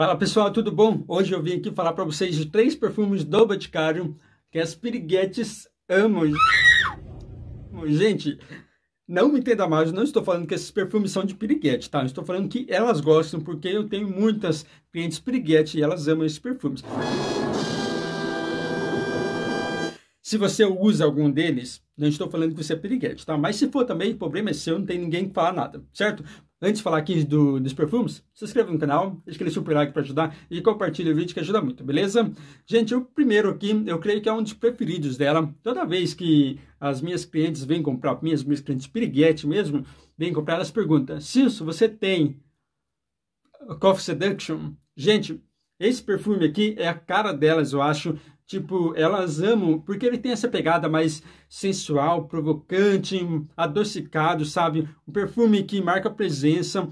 Fala pessoal, tudo bom? Hoje eu vim aqui falar para vocês de três perfumes do Boticário que as piriguetes amam. Gente, não me entenda mal, eu não estou falando que esses perfumes são de piriguete, tá? Eu estou falando que elas gostam porque eu tenho muitas clientes piriguete e elas amam esses perfumes. Se você usa algum deles, não estou falando que você é piriguete, tá? Mas se for também, o problema é seu, não tem ninguém que falar nada, certo? Antes de falar aqui do, dos perfumes, se inscreva no canal, deixa aquele super like para ajudar e compartilha o vídeo que ajuda muito, beleza? Gente, o primeiro aqui, eu creio que é um dos preferidos dela. Toda vez que as minhas clientes vêm comprar, minhas, minhas clientes piriguete mesmo, vêm comprar, elas perguntam, Silso, você tem Coffee Seduction? Gente, esse perfume aqui é a cara delas, eu acho. Tipo, elas amam porque ele tem essa pegada mais sensual, provocante, adocicado, sabe? Um perfume que marca a presença.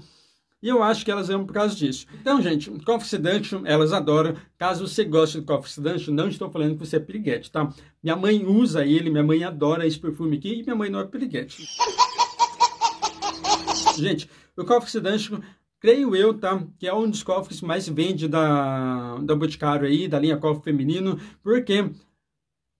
E eu acho que elas amam por causa disso. Então, gente, Coffee Seduction, elas adoram. Caso você goste do Coffee Seduction, não estou falando que você é piriguete, tá? Minha mãe usa ele, minha mãe adora esse perfume aqui e minha mãe não é piriguete. gente, o Coffee Seduction creio eu, tá? Que é um dos cofres mais vende da, da Boticário aí, da linha cofre feminino, porque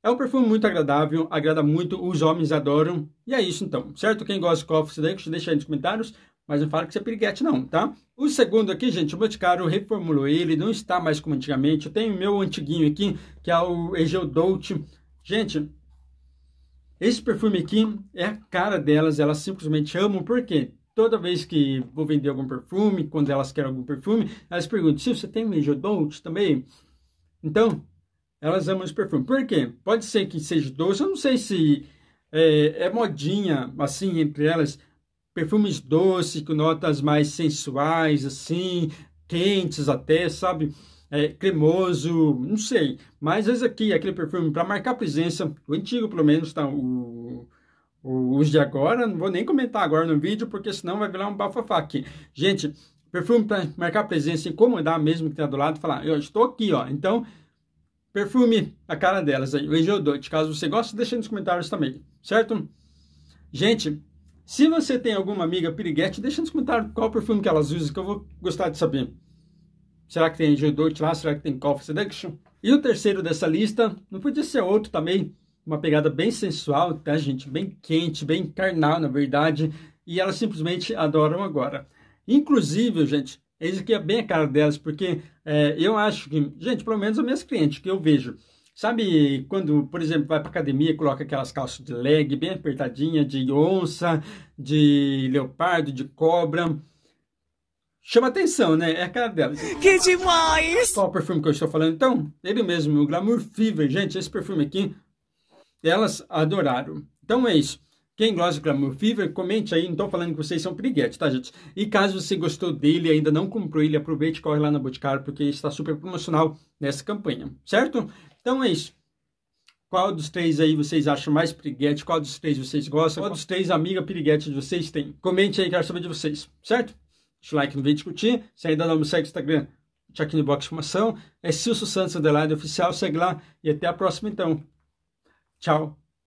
é um perfume muito agradável, agrada muito, os homens adoram. E é isso então, certo? Quem gosta de cofres daí, deixa aí nos comentários. Mas não fala que você é piriguete não, tá? O segundo aqui, gente, o Boticário reformulou ele, não está mais como antigamente. Eu tenho o meu antiguinho aqui, que é o Egeu Dolce. Gente, esse perfume aqui é a cara delas, elas simplesmente amam, por quê? toda vez que vou vender algum perfume, quando elas querem algum perfume, elas perguntam, se você tem Mejodont também? Então, elas amam os perfumes. Por quê? Pode ser que seja doce, eu não sei se é, é modinha, assim, entre elas, perfumes doces, com notas mais sensuais, assim, quentes até, sabe? É, cremoso, não sei. Mas esse aqui, aquele perfume, para marcar presença, o antigo pelo menos, tá? O os de agora, não vou nem comentar agora no vídeo, porque senão vai virar um bafafá aqui. Gente, perfume para marcar presença, incomodar mesmo que tá do lado, falar, eu estou aqui, ó. Então, perfume a cara delas aí, o deodorante. Caso você goste, deixa nos comentários também, certo? Gente, se você tem alguma amiga piriguete, deixa nos comentários qual perfume que elas usam, que eu vou gostar de saber. Será que tem deodorante lá? Será que tem Coffee Seduction? E o terceiro dessa lista, não podia ser outro também, uma pegada bem sensual, tá, gente? Bem quente, bem carnal, na verdade. E elas simplesmente adoram agora. Inclusive, gente, isso aqui é bem a cara delas, porque é, eu acho que, gente, pelo menos as minhas clientes que eu vejo. Sabe quando, por exemplo, vai para academia, coloca aquelas calças de leg bem apertadinha, de onça, de leopardo, de cobra. Chama atenção, né? É a cara delas. Que demais! Qual perfume que eu estou falando então? Ele mesmo, o Glamour Fever. Gente, esse perfume aqui elas adoraram. Então é isso. Quem gosta do Glamour Fever, comente aí. Não estou falando que vocês são piriguetes, tá, gente? E caso você gostou dele e ainda não comprou ele, aproveite e corre lá na Boticário, porque está super promocional nessa campanha, certo? Então é isso. Qual dos três aí vocês acham mais piriguete? Qual dos três vocês gostam? Qual dos três amiga piriguete de vocês tem? Comente aí, quero saber de vocês, certo? Deixa o like no vídeo, curtir. Se ainda não me segue no Instagram, Check Box Informação. É Silso Santos Adelaide Oficial, segue lá e até a próxima então. Ciao!